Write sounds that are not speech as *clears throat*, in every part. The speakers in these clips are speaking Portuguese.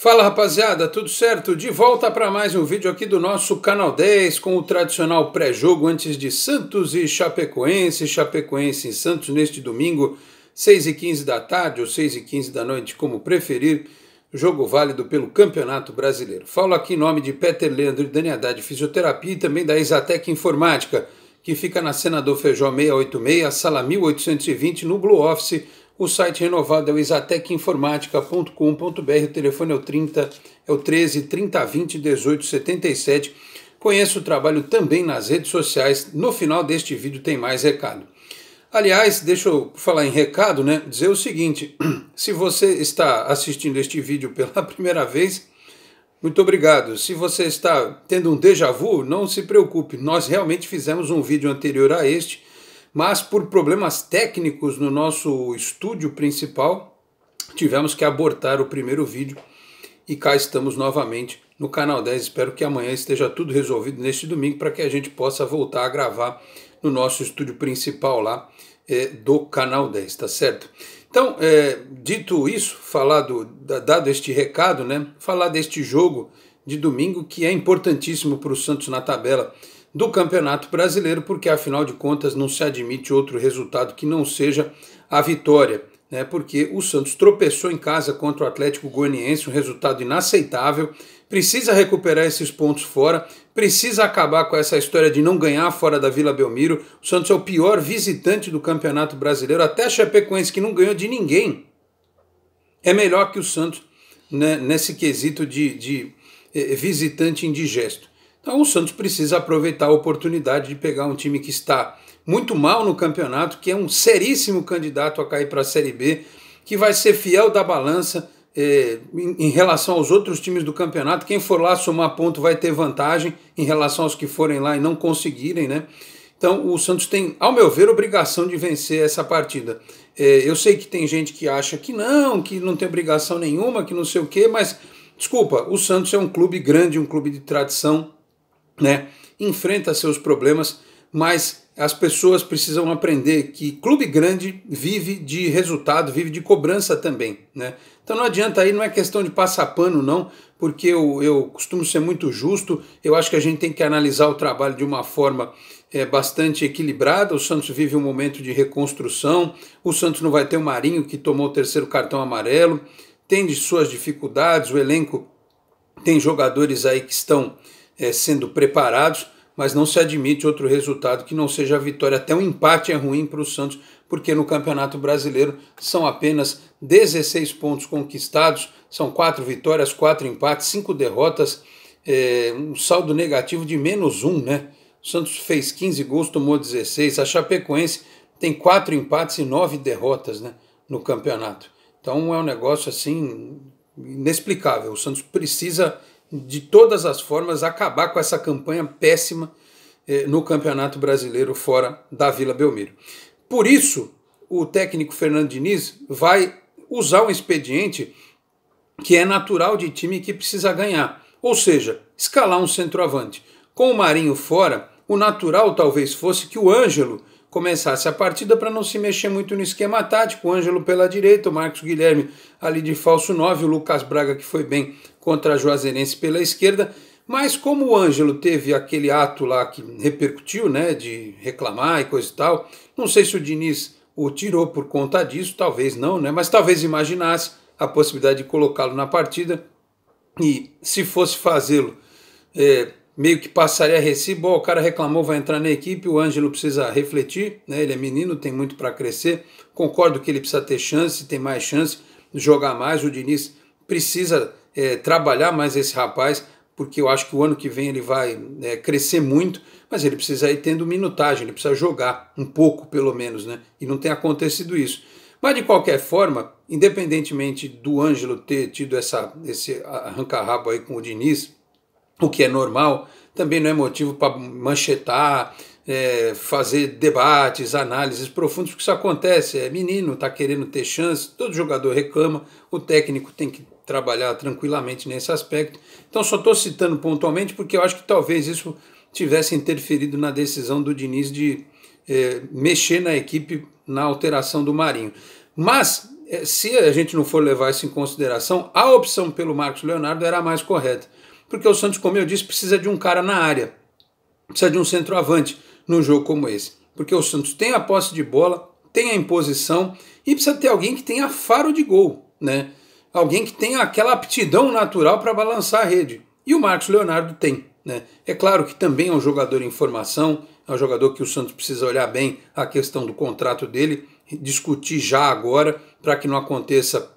Fala rapaziada, tudo certo? De volta para mais um vídeo aqui do nosso canal 10 com o tradicional pré-jogo antes de Santos e Chapecoense, Chapecoense em Santos neste domingo, 6h15 da tarde ou 6h15 da noite, como preferir, jogo válido pelo Campeonato Brasileiro. Falo aqui em nome de Peter Leandro e Dani Haddad Fisioterapia e também da Exatec Informática, que fica na Senador Feijó 686, sala 1820, no Blue Office, o site renovado é o isatecinformatica.com.br o telefone é o 30 é o 13 30 20 18 77. Conheça o trabalho também nas redes sociais. No final deste vídeo tem mais recado. Aliás, deixa eu falar em recado, né? Dizer o seguinte: *clears throat* se você está assistindo este vídeo pela *laughs* primeira vez, muito obrigado. Se você está tendo um déjà vu, não se preocupe. Nós realmente fizemos um vídeo anterior a este mas por problemas técnicos no nosso estúdio principal, tivemos que abortar o primeiro vídeo e cá estamos novamente no canal 10. Espero que amanhã esteja tudo resolvido neste domingo para que a gente possa voltar a gravar no nosso estúdio principal lá é, do canal 10, tá certo? Então, é, dito isso, falado, dado este recado, né, falar deste jogo de domingo que é importantíssimo para o Santos na tabela do Campeonato Brasileiro, porque afinal de contas não se admite outro resultado que não seja a vitória, né? Porque o Santos tropeçou em casa contra o Atlético Goianiense, um resultado inaceitável. Precisa recuperar esses pontos fora, precisa acabar com essa história de não ganhar fora da Vila Belmiro. O Santos é o pior visitante do Campeonato Brasileiro, até a Chapecoense que não ganhou de ninguém. É melhor que o Santos né, nesse quesito de, de eh, visitante indigesto. Então o Santos precisa aproveitar a oportunidade de pegar um time que está muito mal no campeonato, que é um seríssimo candidato a cair para a Série B, que vai ser fiel da balança eh, em, em relação aos outros times do campeonato. Quem for lá somar ponto vai ter vantagem em relação aos que forem lá e não conseguirem, né? Então o Santos tem, ao meu ver, obrigação de vencer essa partida. Eh, eu sei que tem gente que acha que não, que não tem obrigação nenhuma, que não sei o quê, mas desculpa, o Santos é um clube grande, um clube de tradição, né, enfrenta seus problemas, mas as pessoas precisam aprender que clube grande vive de resultado, vive de cobrança também. Né? Então não adianta aí, não é questão de passar pano, não, porque eu, eu costumo ser muito justo, eu acho que a gente tem que analisar o trabalho de uma forma é, bastante equilibrada. O Santos vive um momento de reconstrução, o Santos não vai ter o Marinho que tomou o terceiro cartão amarelo, tem de suas dificuldades, o elenco tem jogadores aí que estão é, sendo preparados, mas não se admite outro resultado que não seja a vitória. Até um empate é ruim para o Santos, porque no Campeonato Brasileiro são apenas 16 pontos conquistados, são quatro vitórias, quatro empates, cinco derrotas, é, um saldo negativo de menos um, né? O Santos fez 15 gols, tomou 16. A Chapecoense tem quatro empates e nove derrotas, né? No campeonato. Então é um negócio assim inexplicável. O Santos precisa de todas as formas, acabar com essa campanha péssima eh, no Campeonato Brasileiro fora da Vila Belmiro. Por isso, o técnico Fernando Diniz vai usar um expediente que é natural de time que precisa ganhar, ou seja, escalar um centroavante. Com o Marinho fora, o natural talvez fosse que o Ângelo começasse a partida para não se mexer muito no esquema tático. O Ângelo pela direita, o Marcos Guilherme ali de falso 9, o Lucas Braga que foi bem contra a Juazeirense pela esquerda. Mas como o Ângelo teve aquele ato lá que repercutiu, né, de reclamar e coisa e tal, não sei se o Diniz o tirou por conta disso, talvez não, né, mas talvez imaginasse a possibilidade de colocá-lo na partida e se fosse fazê-lo, é, meio que passaria recibo, o cara reclamou, vai entrar na equipe, o Ângelo precisa refletir, né, ele é menino, tem muito para crescer, concordo que ele precisa ter chance, tem mais chance, jogar mais, o Diniz precisa é, trabalhar mais esse rapaz, porque eu acho que o ano que vem ele vai é, crescer muito, mas ele precisa ir tendo minutagem, ele precisa jogar um pouco pelo menos, né? E não tem acontecido isso. Mas de qualquer forma, independentemente do Ângelo ter tido essa, esse arranca-rabo aí com o Diniz, o que é normal, também não é motivo para manchetar, é, fazer debates, análises profundas, porque isso acontece. É menino, está querendo ter chance, todo jogador reclama, o técnico tem que trabalhar tranquilamente nesse aspecto. Então só estou citando pontualmente porque eu acho que talvez isso tivesse interferido na decisão do Diniz de eh, mexer na equipe na alteração do Marinho. Mas eh, se a gente não for levar isso em consideração, a opção pelo Marcos Leonardo era a mais correta. Porque o Santos, como eu disse, precisa de um cara na área, precisa de um centroavante num jogo como esse. Porque o Santos tem a posse de bola, tem a imposição e precisa ter alguém que tenha faro de gol, né? alguém que tenha aquela aptidão natural para balançar a rede. E o Marcos Leonardo tem. Né? É claro que também é um jogador em formação, é um jogador que o Santos precisa olhar bem a questão do contrato dele, discutir já agora, para que não aconteça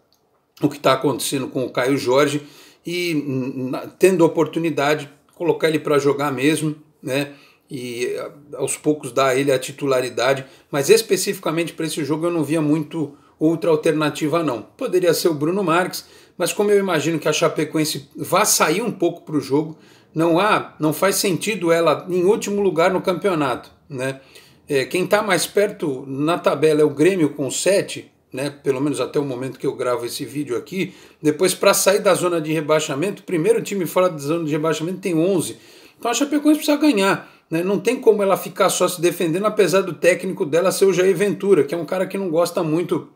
o que está acontecendo com o Caio Jorge e, tendo oportunidade, colocar ele para jogar mesmo, né? E eh, aos poucos dar a ele a titularidade, mas especificamente para esse jogo eu não via muito outra alternativa não. Poderia ser o Bruno Marques, mas como eu imagino que a Chapecoense vá sair um pouco para o jogo, não há, não faz sentido ela em último lugar no campeonato, né? É, quem está mais perto na tabela é o Grêmio com 7, né? Pelo menos até o momento que eu gravo esse vídeo aqui. Depois para sair da zona de rebaixamento, primeiro time fora da zona de rebaixamento tem 11. Então a Chapecoense precisa ganhar. Né? Não tem como ela ficar só se defendendo, apesar do técnico dela ser o Jair Ventura, que é um cara que não gosta muito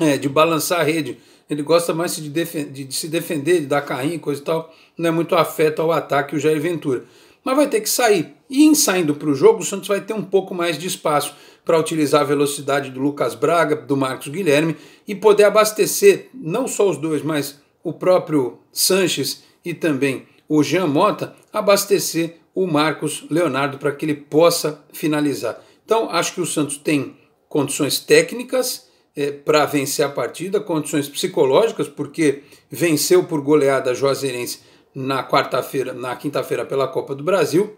é, de balançar a rede. Ele gosta mais de, de, de se defender, de dar carrinho, coisa e tal. Não é muito afeto ao ataque o Jair Ventura. Mas vai ter que sair. E em saindo para o jogo, o Santos vai ter um pouco mais de espaço para utilizar a velocidade do Lucas Braga, do Marcos Guilherme e poder abastecer não só os dois, mas o próprio Sanches e também o Jean Mota, abastecer o Marcos Leonardo para que ele possa finalizar. Então, acho que o Santos tem condições técnicas é, para vencer a partida, condições psicológicas, porque venceu por goleada a Juazeirense na quarta-feira, na quinta-feira pela Copa do Brasil.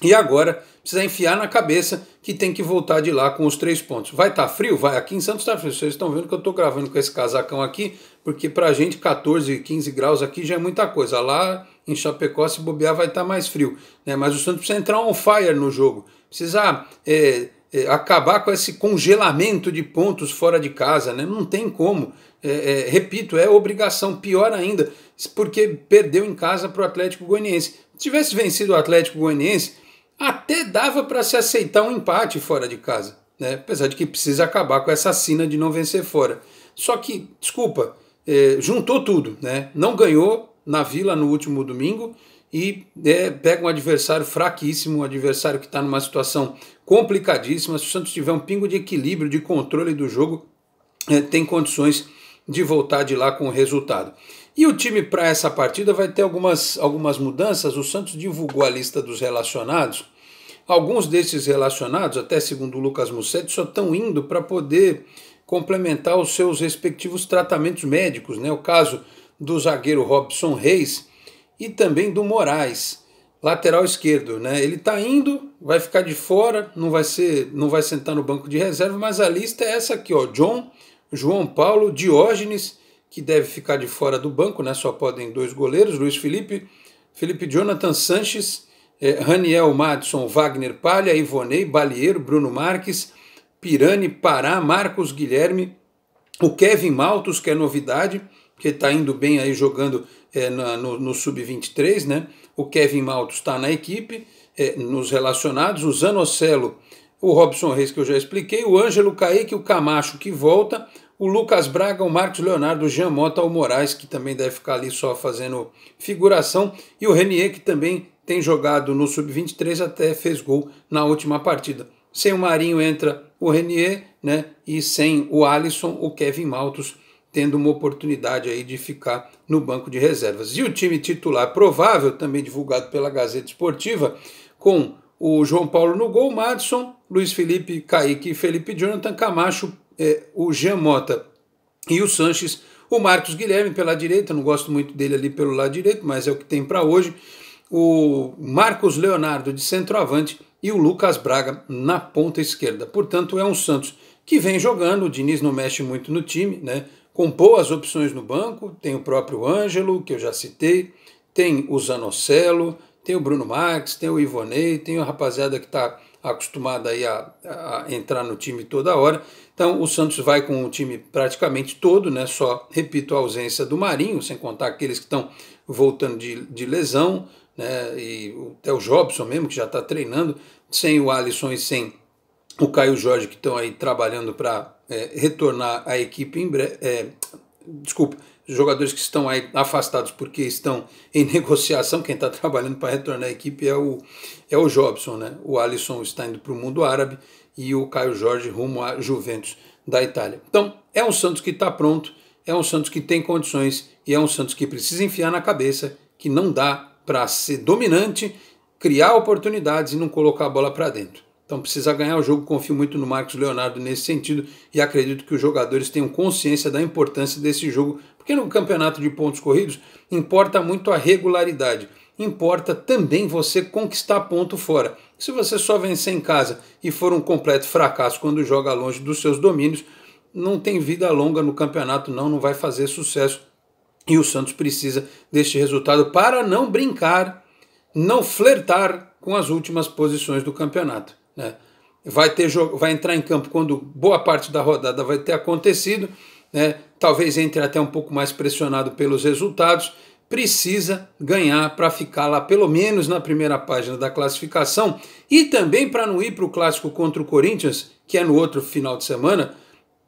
E agora precisa enfiar na cabeça que tem que voltar de lá com os três pontos. Vai estar tá frio? Vai. Aqui em Santos está frio. Vocês estão vendo que eu estou gravando com esse casacão aqui, porque para a gente 14, 15 graus aqui já é muita coisa. Lá em Chapecó, se bobear, vai estar tá mais frio. Né? Mas o Santos precisa entrar on fire no jogo. Precisa é, é, acabar com esse congelamento de pontos fora de casa, né? não tem como. É, é, repito, é obrigação, pior ainda, porque perdeu em casa para o Atlético Goianiense. Se tivesse vencido o Atlético Goianiense, até dava para se aceitar um empate fora de casa, né? apesar de que precisa acabar com essa sina de não vencer fora. Só que, desculpa, é, juntou tudo, né? não ganhou na Vila no último domingo, e é, pega um adversário fraquíssimo, um adversário que está numa situação complicadíssima. Se o Santos tiver um pingo de equilíbrio, de controle do jogo, é, tem condições de voltar de lá com o resultado. E o time para essa partida vai ter algumas, algumas mudanças. O Santos divulgou a lista dos relacionados. Alguns desses relacionados, até segundo o Lucas Mussetti, só estão indo para poder complementar os seus respectivos tratamentos médicos. Né? O caso do zagueiro Robson Reis e também do Moraes, lateral esquerdo. Né? Ele está indo, vai ficar de fora, não vai, ser, não vai sentar no banco de reserva, mas a lista é essa aqui: ó, John, João Paulo, Diógenes, que deve ficar de fora do banco, né? só podem dois goleiros, Luiz Felipe, Felipe Jonathan Sanches, eh, Raniel Madison, Wagner Palha, Ivonei, Balieiro, Bruno Marques, Pirani, Pará, Marcos Guilherme, o Kevin Maltos, que é novidade, que está indo bem aí jogando é, na, no, no Sub-23, né? O Kevin Malto está na equipe, é, nos relacionados, o Zanocelo, o Robson Reis, que eu já expliquei, o Ângelo Caíque, o Camacho, que volta, o Lucas Braga, o Marcos Leonardo, o Jean Mota, o Moraes, que também deve ficar ali só fazendo figuração, e o Renier, que também tem jogado no Sub-23, até fez gol na última partida. Sem o Marinho entra o Renier, né? E sem o Alisson, o Kevin Maltos tendo uma oportunidade aí de ficar no banco de reservas. E o time titular provável, também divulgado pela Gazeta Esportiva, com o João Paulo no gol, Madison, Luiz Felipe, Kaique, Felipe Jonathan, Camacho, eh, o Jean Mota e o Sanches, o Marcos Guilherme pela direita, não gosto muito dele ali pelo lado direito, mas é o que tem para hoje, o Marcos Leonardo de centroavante e o Lucas Braga na ponta esquerda. Portanto, é um Santos que vem jogando, o Diniz não mexe muito no time, né? compôs as opções no banco, tem o próprio Ângelo, que eu já citei, tem o Zanocelo, tem o Bruno Marques, tem o Ivonei, tem a rapaziada que está acostumada aí a, a, entrar no time toda hora. Então o Santos vai com o time praticamente todo, né? Só, repito, a ausência do Marinho, sem contar aqueles que estão voltando de, de lesão, né? E até o Jobson mesmo, que já está treinando, sem o Alisson e sem o Caio Jorge, que estão aí trabalhando para é, retornar à equipe em breve. É, desculpa, jogadores que estão aí afastados porque estão em *laughs* negociação, quem está trabalhando para retornar à equipe é o, é o Jobson, né? O Alisson está indo para o mundo árabe e o Caio Jorge rumo à Juventus da Itália. Então, é um Santos que está pronto, é um Santos que tem condições e é um Santos que precisa enfiar na cabeça que não dá para ser dominante, criar oportunidades e não colocar a bola para dentro. Então precisa ganhar o jogo. Confio muito no Marcos Leonardo nesse sentido e acredito que os jogadores tenham consciência da importância desse jogo, porque no campeonato de pontos corridos importa muito a regularidade. Importa também você conquistar ponto fora. Se você só vencer em casa e for um completo fracasso quando joga longe dos seus domínios, não tem vida longa no campeonato, não, não vai fazer sucesso. E o Santos precisa deste resultado para não brincar, não flertar com as últimas posições do campeonato. Né? Vai, ter vai entrar em campo quando boa parte da rodada vai ter acontecido, né? talvez entre até um pouco mais pressionado pelos resultados, precisa ganhar para ficar lá pelo menos na primeira página da classificação e também para não ir para o clássico contra o Corinthians, que é no outro final de semana,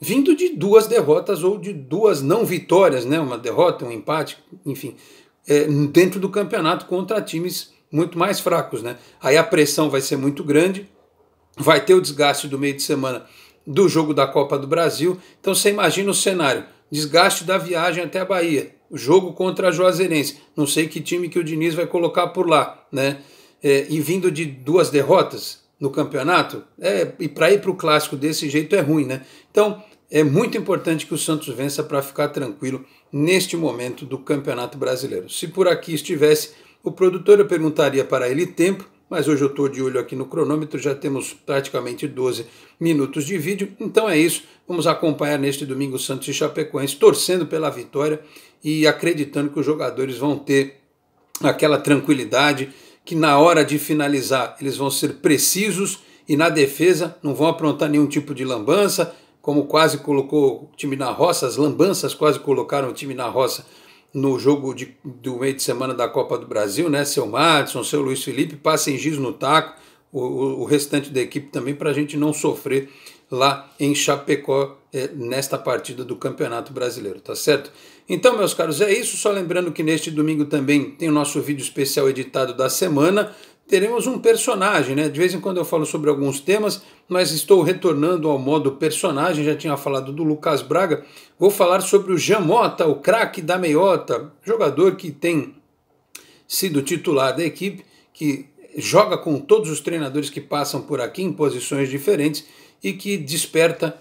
vindo de duas derrotas ou de duas não vitórias, né? Uma derrota, um empate, enfim, é, dentro do campeonato contra times muito mais fracos, né? Aí a pressão vai ser muito grande, vai ter o desgaste do meio de semana do jogo da Copa do Brasil. Então você imagina o cenário: desgaste da viagem até a Bahia, jogo contra a Juazeirense. Não sei que time que o Diniz vai colocar por lá, né? É, e vindo de duas derrotas no campeonato, é, e para ir para o clássico desse jeito é ruim, né? Então é muito importante que o Santos vença para ficar tranquilo neste momento do Campeonato Brasileiro. Se por aqui estivesse, o produtor eu perguntaria para ele tempo mas hoje eu estou de olho aqui no cronômetro, já temos praticamente 12 minutos de vídeo. Então é isso, vamos acompanhar neste domingo Santos e Chapecoense, torcendo pela vitória e acreditando que os jogadores vão ter aquela tranquilidade que na hora de finalizar eles vão ser precisos e na defesa não vão aprontar nenhum tipo de lambança, como quase colocou o time na roça, as lambanças quase colocaram o time na roça no jogo de, do meio de semana da Copa do Brasil, né? Seu Madison, seu Luiz Felipe, passem giz no taco, o, o, restante da equipe também, para a gente não sofrer lá em Chapecó é, nesta partida do Campeonato Brasileiro, tá certo? Então, meus caros, é isso. Só lembrando que neste domingo também tem o nosso vídeo especial editado da semana teremos um personagem, né? De vez em quando eu falo sobre alguns temas, mas estou retornando ao modo personagem, já tinha falado do Lucas Braga. Vou falar sobre o Jamota, o craque da meiota, jogador que tem sido titular da equipe, que joga com todos os treinadores que passam por aqui em posições diferentes e que desperta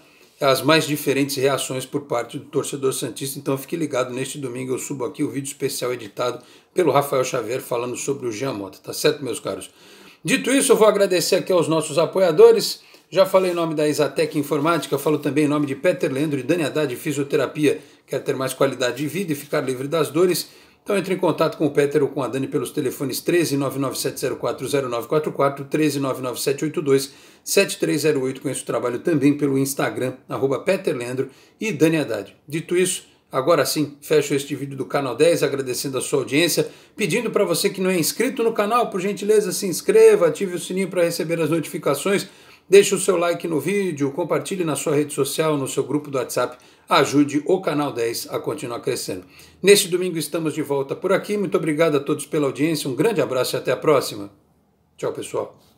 as mais diferentes reações por parte do torcedor Santista. Então fique ligado, neste domingo eu subo aqui o vídeo especial editado pelo Rafael Xavier falando sobre o Jean Mota, tá certo, meus caros? Dito isso, eu vou agradecer aqui aos nossos apoiadores. Já falei em nome da Exatec Informática, falo também em nome de Peter Leandro e Dani Haddad Fisioterapia. Quer ter mais qualidade de vida e ficar livre das dores? Então entre em contato com o Peter ou com a Dani pelos telefones 13997040944, 13997827308. Conheço o trabalho também pelo Instagram, arroba Leandro e Dani Haddad. Dito isso, agora sim, fecho este vídeo do Canal 10, agradecendo a sua audiência, pedindo para você que não é inscrito no canal, por gentileza, se inscreva, ative o sininho para receber as notificações, Deixe o seu like no vídeo, compartilhe na sua rede social, no seu grupo do WhatsApp. Ajude o Canal 10 a continuar crescendo. Neste domingo estamos de volta por aqui. Muito obrigado a todos pela audiência. Um grande abraço e até a próxima. Tchau, pessoal.